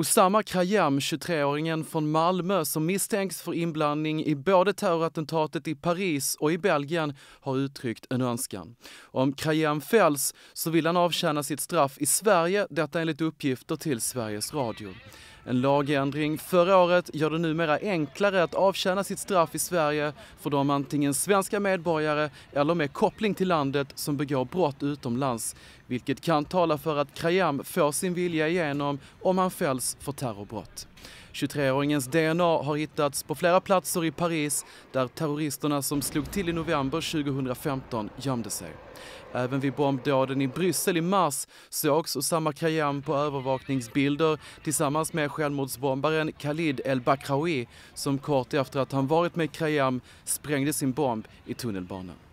Osama Krayam, 23-åringen från Malmö som misstänks för inblandning i både terrorattentatet i Paris och i Belgien, har uttryckt en önskan. Om Krayam fälls så vill han avtjäna sitt straff i Sverige, detta enligt uppgifter till Sveriges Radio. En lagändring förra året gör det numera enklare att avtjäna sitt straff i Sverige för de antingen svenska medborgare eller med koppling till landet som begår brott utomlands, vilket kan tala för att Krayam får sin vilja igenom om han fälls dömts för terrorbrott. 23-åringens DNA har hittats på flera platser i Paris där terroristerna som slog till i november 2015 gömde sig. Även vid bombdåden i Bryssel i mars sågs Osama Khayyam på övervakningsbilder tillsammans med självmordsbombaren Khalid El-Bakraoui som kort efter att han varit med Khayyam sprängde sin bomb i tunnelbanan.